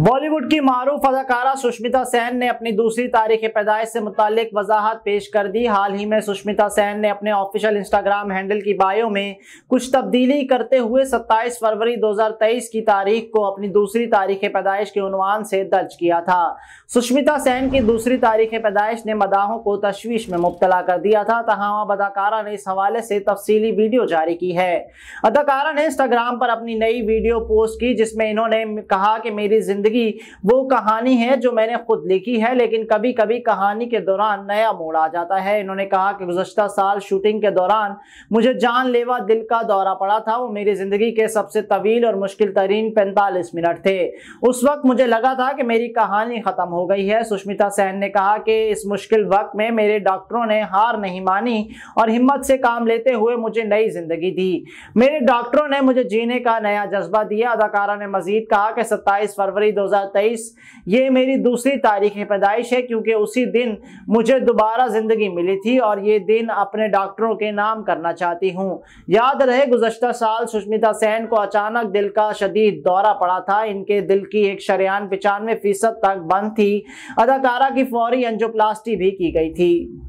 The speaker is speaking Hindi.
बॉलीवुड की मारूफ अदाकारा सुष्मिता सेन ने अपनी दूसरी तारीख पैदाइश से मुतालिक वजाहत पेश कर दी हाल ही में सुष्मिता सेन ने अपने ऑफिशियल इंस्टाग्राम हैंडल की बायो में कुछ तब्दीली करते हुए 27 फरवरी 2023 की तारीख को अपनी दूसरी तारीख पैदाइश के उनवान से दर्ज किया था सुष्मिता सेन की दूसरी तारीख पैदाइश ने मदाहों को तशवीश में मुबतला कर दिया था तहम अदाकारा ने इस हवाले से तफसी वीडियो जारी की है अदाकारा ने इंस्टाग्राम पर अपनी नई वीडियो पोस्ट की जिसमें इन्होंने कहा कि मेरी जिंदगी ज़िंदगी वो कहानी है जो मैंने खुद लिखी है लेकिन कभी कभी कहानी के दौरान नया मोड़ आ जाता है इन्होंने कहा कि गुजशत साल शूटिंग के दौरान मुझे जानलेवा दिल का दौरा पड़ा था वो मेरी ज़िंदगी के सबसे तवील और मुश्किल तरीन पैंतालीस मिनट थे उस वक्त मुझे लगा था कि मेरी कहानी ख़त्म हो गई है सुष्मिता सेन ने कहा कि इस मुश्किल वक्त में मेरे डॉक्टरों ने हार नहीं मानी और हिम्मत से काम लेते हुए मुझे नई जिंदगी दी मेरे डॉक्टरों ने मुझे जीने का नया जज्बा दिया अदाकारा ने मजीद कहा कि 27 फरवरी जनवरी 2023 ये मेरी दूसरी तारीख पैदाइश है क्योंकि उसी दिन मुझे दोबारा ज़िंदगी मिली थी और ये दिन अपने डॉक्टरों के नाम करना चाहती हूँ याद रहे गुजशत साल सुष्मिता सेन को अचानक दिल का शदीद दौरा पड़ा था इनके दिल की एक शरियान पचानवे फीसद तक बंद थी अदाकारा की फौरी एंजोप्लास्टी भी की गई थी